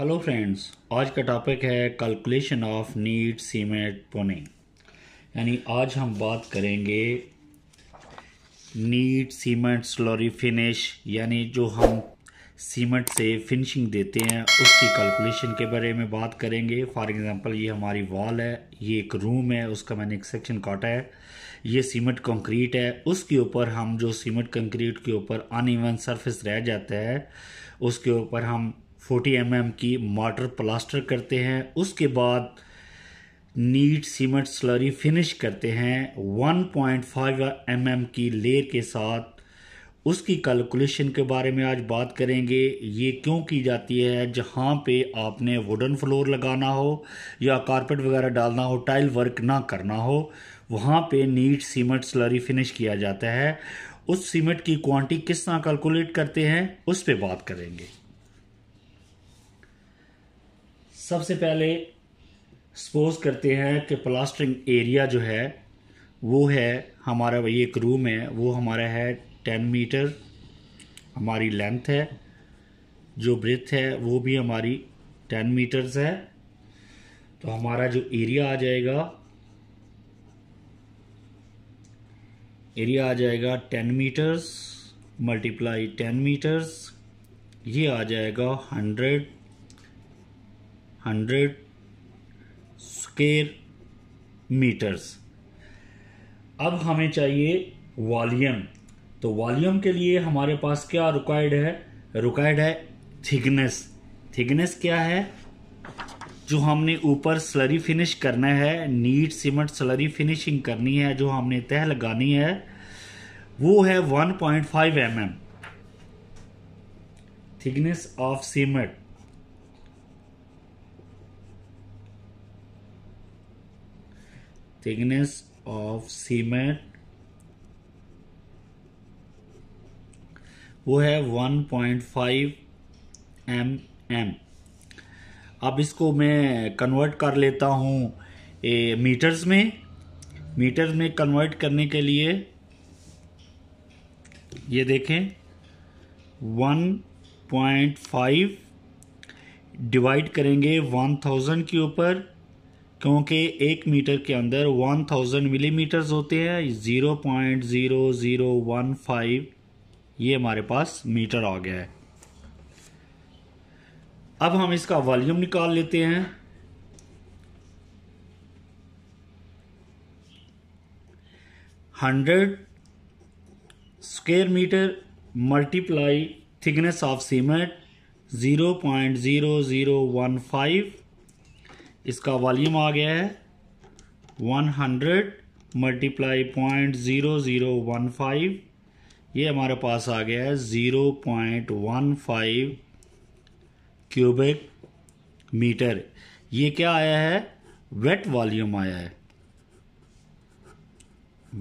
hello friends आज का topic है calculation of neat cement punning यानी आज हम बात करेंगे नीट सीमेंट स्लोरी फिनिश यानी जो हम सीमेंट से फिनिशिंग देते हैं उसकी कैलकुलेशन के बारे में बात करेंगे फॉर एग्जांपल ये हमारी वॉल है ये एक रूम है उसका मैंने एक सेक्शन काटा है ये सीमेंट कंक्रीट है उसके ऊपर हम जो सीमेंट कंक्रीट के ऊपर अन सरफेस रह जाता है उसके ऊपर हम फोर्टी एम mm की मार्टर प्लास्टर करते हैं उसके बाद नीट सीमेंट स्लरी फिनिश करते हैं 1.5 एम mm की लेयर के साथ उसकी कैलकुलेशन के बारे में आज बात करेंगे ये क्यों की जाती है जहाँ पे आपने वुडन फ्लोर लगाना हो या कारपेट वगैरह डालना हो टाइल वर्क ना करना हो वहाँ पे नीट सीमेंट स्लरी फिनिश किया जाता है उस सीमेंट की क्वांटिटी किस तरह कैलकुलेट करते हैं उस पर बात करेंगे सबसे पहले सपोज करते हैं कि प्लास्टरिंग एरिया जो है वो है हमारा वही एक रूम है वो हमारा है टेन मीटर हमारी लेंथ है जो ब्रेथ है वो भी हमारी टेन मीटर्स है तो हमारा जो एरिया आ जाएगा एरिया आ जाएगा ten metres multiply ten metres ये आ जाएगा हंड्रेड हंड्रेड स्केर मीटर्स अब हमें चाहिए वॉल्यूम तो वॉल्यूम के लिए हमारे पास क्या रिक्वायर्ड है रिक्वायर्ड है थिकनेस थिकनेस क्या है जो हमने ऊपर स्लरी फिनिश करना है नीट सीमेंट स्लरी फिनिशिंग करनी है जो हमने तह लगानी है वो है 1.5 point mm thickness of cement thickness of cement वो है 1.5 एम एम अब इसको मैं कन्वर्ट कर लेता हूँ मीटर्स में मीटर्स में कन्वर्ट करने के लिए ये देखें 1.5 डिवाइड करेंगे 1000 के ऊपर क्योंकि एक मीटर के अंदर 1000 मिलीमीटर होते हैं 0.0015 ये हमारे पास मीटर आ गया है अब हम इसका वॉल्यूम निकाल लेते हैं hundred square metre multiply thickness of cement zero point zero zero one five इसका वॉल्यूम आ गया है 100 multiply point zero zero one five ये हमारे पास आ गया है zero point one five cubic metre ये क्या आया है वेट वॉल्यूम आया है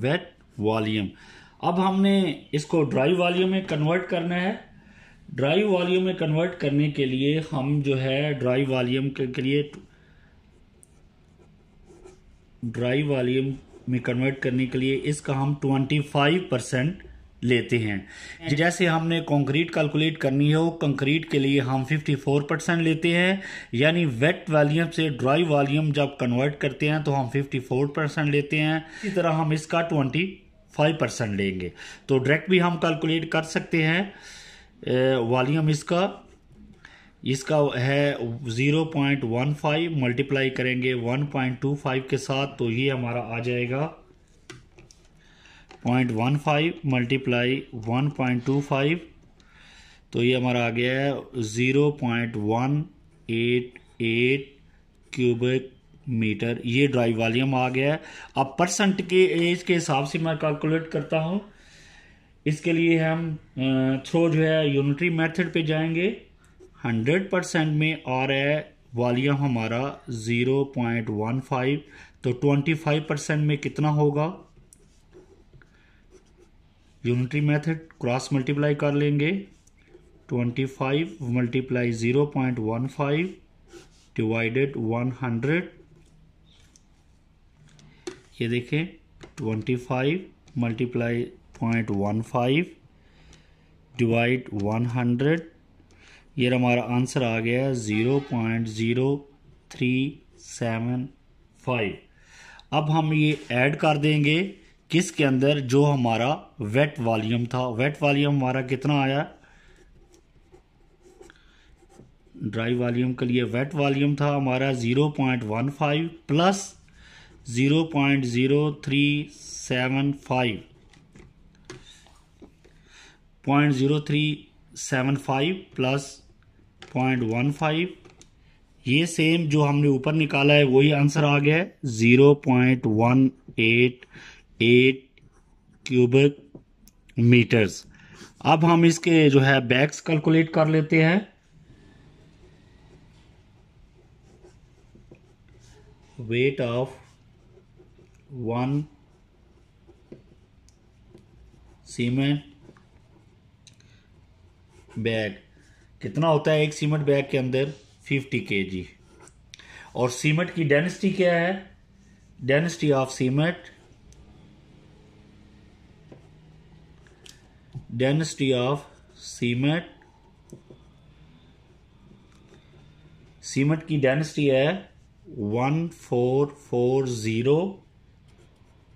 वेट वॉल्यूम अब हमने इसको ड्राई वॉल्यूम में कन्वर्ट करना है ड्राई वॉल्यूम में कन्वर्ट करने के लिए हम जो है ड्राई वॉल्यूम के लिए ड्राई वॉल्यूम में कन्वर्ट करने के लिए इसका हम 25 परसेंट लेते हैं जैसे हमने कंक्रीट कैलकुलेट करनी हो कंक्रीट के लिए हम 54 परसेंट लेते हैं यानी वेट वॉल्यूम से ड्राई वॉल्यूम जब कन्वर्ट करते हैं तो हम 54 परसेंट लेते हैं इसी तरह हम इसका 25 परसेंट लेंगे तो डायरेक्ट भी हम कैलकुलेट कर सकते हैं वॉल्यूम इसका इसका है 0.15 मल्टीप्लाई करेंगे 1.25 के साथ तो ये हमारा आ जाएगा 0.15 मल्टीप्लाई 1.25 तो ये हमारा आ गया है 0.188 क्यूबिक मीटर ये ड्राई वॉल्यूम आ गया है अब परसेंट के एज के हिसाब से मैं कैलकुलेट करता हूँ इसके लिए हम थ्रो जो है यूनिटरी मेथड पे जाएंगे हंड्रेड परसेंट में आ रहा है वॉल्यूम हमारा ज़ीरो पॉइंट वन फाइव तो ट्वेंटी फाइव परसेंट में कितना होगा यूनिटरी मेथड क्रॉस मल्टीप्लाई कर लेंगे twenty five multiply zero point one five divided one hundred ये देखें twenty five multiply point one five divide one hundred ये हमारा आंसर आ गया है zero point zero three seven five अब हम ये ऐड कर देंगे किसके अंदर जो हमारा वेट वॉल्यूम था वेट वॉल्यूम हमारा कितना आया ड्राई वॉल्यूम के लिए वेट वॉल्यूम था हमारा zero point one five plus zero point zero three seven five point zero three seven five plus point one five ये सेम जो हमने ऊपर निकाला है वही आंसर आ गया है zero point one eight eight cubic metres अब हम इसके जो है बैग्स कैलकुलेट कर लेते हैं weight of one cement bag कितना होता है एक सीमेंट बैग के अंदर 50 के और सीमेंट की डेंसिटी क्या है density of cement density of cement cement की डेंसिटी है one four four zero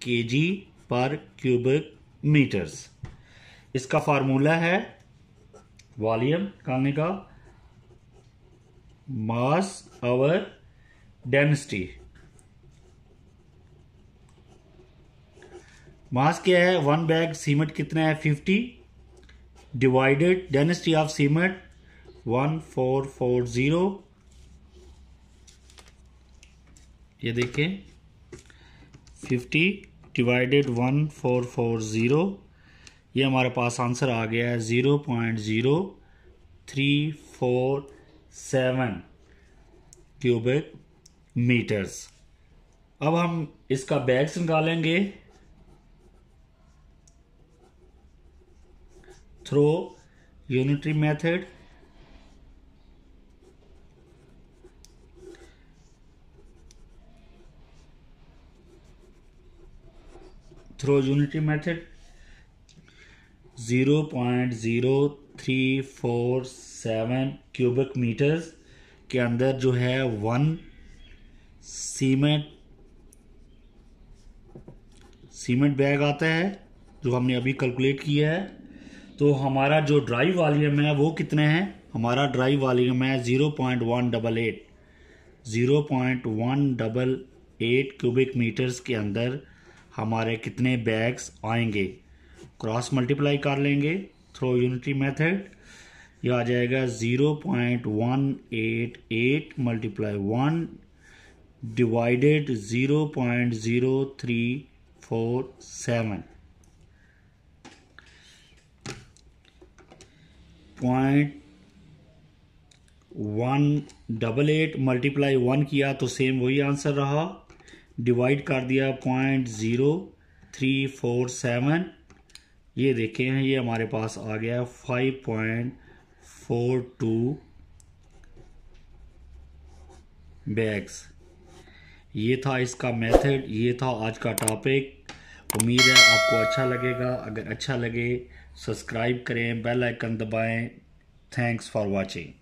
K G पर क्यूबिक मीटर्स इसका फार्मूला है वॉल्यूम कहने का मास आवर डेंसिटी मास क्या है वन बैग सीमेंट कितना है fifty divided density of cement one four four zero ये देखें fifty divided one four four zero ये हमारे पास आंसर आ गया है zero point zero three four seven cubic metres अब हम इसका बैग्स निकालेंगे through unitary method through unitary method zero point zero three four seven cubic metres के अंदर जो है वन सीमेंट सीमेंट बैग आता है जो हमने अभी कैलकुलेट किया है तो हमारा जो ड्राई वॉल्यूम है वो कितने हैं हमारा ड्राई वॉल्यूम है zero point one double eight zero point one double eight cubic metres के अंदर हमारे कितने बैग्स आएंगे क्रॉस मल्टीप्लाई कर लेंगे थ्रो यूनिटी मेथड यह आ जाएगा zero point one eight eight multiply one divided zero point zero three four seven point one double eight multiply one किया तो सेम वही आंसर रहा डिवाइड कर दिया point zero three four seven ये देखे हैं ये हमारे पास आ गया है five point four two bags ये था इसका मेथड ये था आज का टॉपिक उम्मीद है आपको अच्छा लगेगा अगर अच्छा लगे सब्सक्राइब करें बेल आइकन दबाएं थैंक्स फॉर वाचिंग